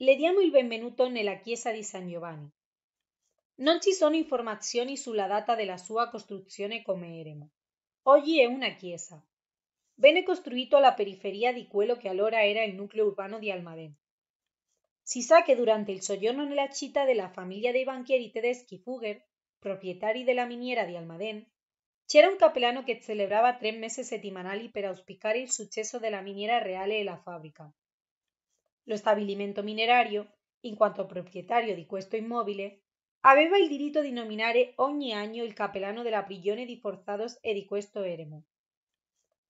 Le diamo il benvenuto la chiesa di San Giovanni. Non ci sono informazioni sulla data della sua costruzione come eremo. Oggi è una chiesa. Venne costruito la periferia di cuelo que allora era el núcleo urbano di Almadén. Si sa que durante il soggiorno nella città della famiglia dei de tedeschi Fugger, de la miniera di Almadén, c'era un capellano che celebrava tre semanales settimanali per el suceso de la miniera real e la fábrica lo stabilimento minerario, in quanto proprietario di questo immobile, aveva il diritto di nominare ogni anno il capellano la prigione di forzados e di questo eremo.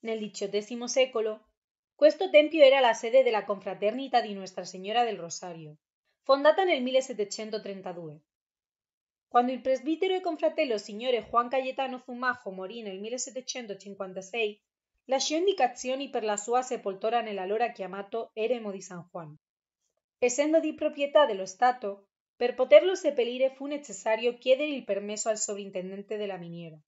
Nel XVIII secolo, questo tempio era la sede de la confraternita di Nuestra Señora del Rosario, fondata nel 1732. Cuando el presbítero y confratello signore Juan Cayetano Zumajo morì nel 1756, indicación y per la sua sepoltura que chiamato Eremo di San Juan. Esendo di proprietà lo Stato, per poterlo sepelire fu necessario chiedere il permesso al sovrintendente la miniera.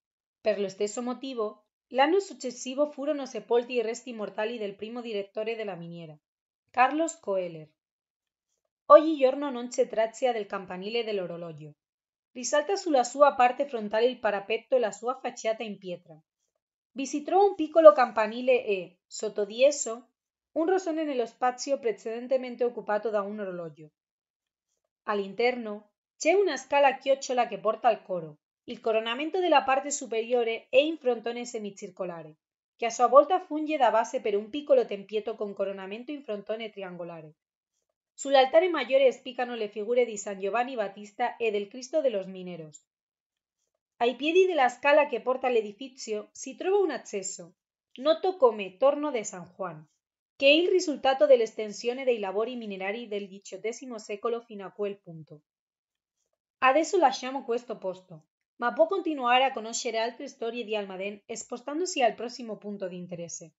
Per lo stesso motivo, l'anno successivo furono sepolti i resti mortali del primo direttore la miniera, Carlos Coeler. Oggigiorno non c'è traccia del campanile del dell'orologio. Risalta la sua parte frontal el parapetto e la sua facciata in pietra visitó un piccolo campanile e, sotto di esso, un rosone espacio precedentemente ocupado da un orologio. interno, c'è una scala chiocciola porta al coro. Il coronamento della parte superiore e in frontone semicircolare, che a su volta funge da base per un piccolo tempieto con coronamento in frontone triangolare. Sull'altare maggiore spiccano le figure di San Giovanni Battista e del Cristo de los Mineros. Ai piedi la escala que porta edificio, si trova un acceso, noto come Torno de San Juan, resultado è il risultato dell'estensione dei lavori minerari del XVIII secolo fino a quel punto. Adesso llamo questo posto, ma può continuare a conoscere altre storie di Almaden spostandosi al próximo punto de interés.